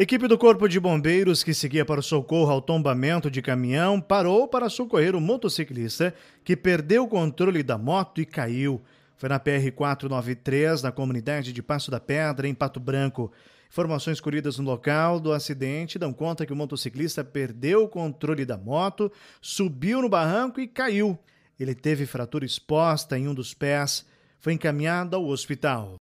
Equipe do Corpo de Bombeiros que seguia para o socorro ao tombamento de caminhão parou para socorrer o motociclista que perdeu o controle da moto e caiu. Foi na PR 493, na comunidade de Passo da Pedra, em Pato Branco. Informações colhidas no local do acidente dão conta que o motociclista perdeu o controle da moto, subiu no barranco e caiu. Ele teve fratura exposta em um dos pés, foi encaminhado ao hospital.